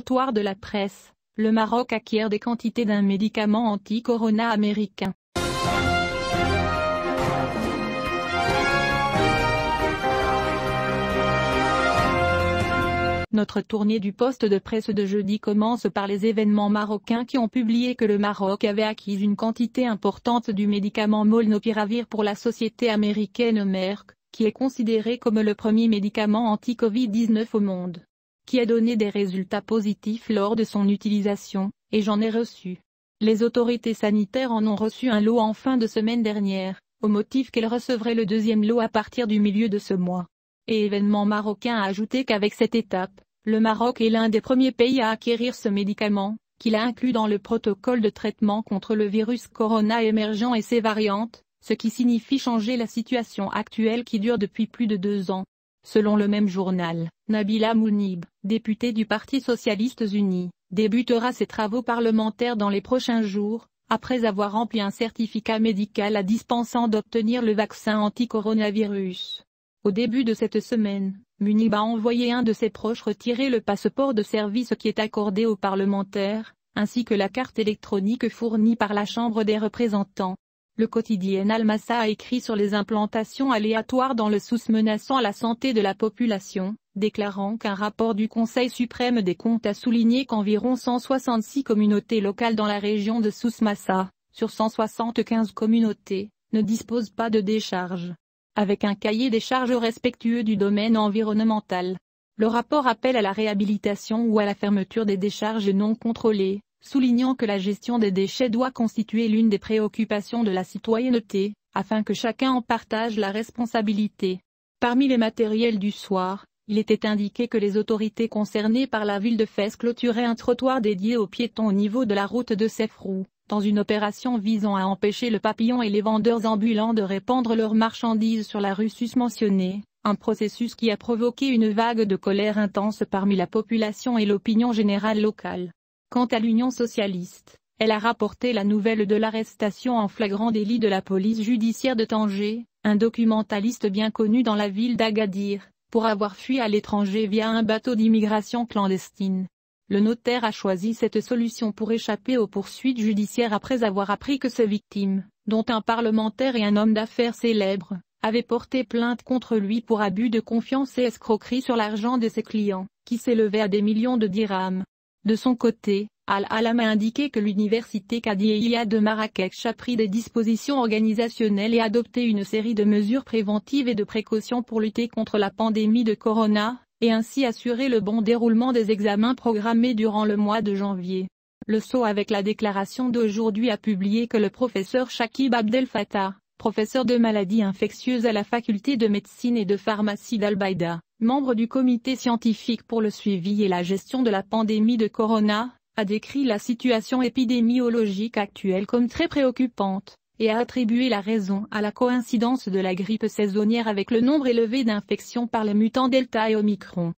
de la presse, le Maroc acquiert des quantités d'un médicament anti-corona américain. Notre tournée du poste de presse de jeudi commence par les événements marocains qui ont publié que le Maroc avait acquis une quantité importante du médicament molnupiravir pour la société américaine Merck, qui est considéré comme le premier médicament anti-Covid-19 au monde qui a donné des résultats positifs lors de son utilisation, et j'en ai reçu. Les autorités sanitaires en ont reçu un lot en fin de semaine dernière, au motif qu'elles recevraient le deuxième lot à partir du milieu de ce mois. Et événement marocain a ajouté qu'avec cette étape, le Maroc est l'un des premiers pays à acquérir ce médicament, qu'il a inclus dans le protocole de traitement contre le virus corona émergent et ses variantes, ce qui signifie changer la situation actuelle qui dure depuis plus de deux ans. Selon le même journal, Nabila Mounib, députée du Parti Socialistes Unis, débutera ses travaux parlementaires dans les prochains jours, après avoir rempli un certificat médical à dispensant d'obtenir le vaccin anti-coronavirus. Au début de cette semaine, Munib a envoyé un de ses proches retirer le passeport de service qui est accordé aux parlementaires, ainsi que la carte électronique fournie par la Chambre des représentants, le quotidien Almasa a écrit sur les implantations aléatoires dans le Sous, menaçant la santé de la population, déclarant qu'un rapport du Conseil suprême des comptes a souligné qu'environ 166 communautés locales dans la région de sous massa sur 175 communautés, ne disposent pas de décharges. Avec un cahier des charges respectueux du domaine environnemental. Le rapport appelle à la réhabilitation ou à la fermeture des décharges non contrôlées, soulignant que la gestion des déchets doit constituer l'une des préoccupations de la citoyenneté, afin que chacun en partage la responsabilité. Parmi les matériels du soir, il était indiqué que les autorités concernées par la ville de Fès clôturaient un trottoir dédié aux piétons au niveau de la route de Sefrou, dans une opération visant à empêcher le papillon et les vendeurs ambulants de répandre leurs marchandises sur la rue susmentionnée, un processus qui a provoqué une vague de colère intense parmi la population et l'opinion générale locale. Quant à l'Union socialiste, elle a rapporté la nouvelle de l'arrestation en flagrant délit de la police judiciaire de Tanger, un documentaliste bien connu dans la ville d'Agadir, pour avoir fui à l'étranger via un bateau d'immigration clandestine. Le notaire a choisi cette solution pour échapper aux poursuites judiciaires après avoir appris que ses victimes, dont un parlementaire et un homme d'affaires célèbre, avaient porté plainte contre lui pour abus de confiance et escroquerie sur l'argent de ses clients, qui s'élevaient à des millions de dirhams. De son côté, Al-Alam a indiqué que l'université Qadiyya de Marrakech a pris des dispositions organisationnelles et adopté une série de mesures préventives et de précautions pour lutter contre la pandémie de corona, et ainsi assurer le bon déroulement des examens programmés durant le mois de janvier. Le saut avec la déclaration d'aujourd'hui a publié que le professeur Shakib Abdel Fattah, professeur de maladies infectieuses à la faculté de médecine et de pharmacie d'Al-Baïda, membre du comité scientifique pour le suivi et la gestion de la pandémie de corona, a décrit la situation épidémiologique actuelle comme très préoccupante, et a attribué la raison à la coïncidence de la grippe saisonnière avec le nombre élevé d'infections par les mutants Delta et Omicron.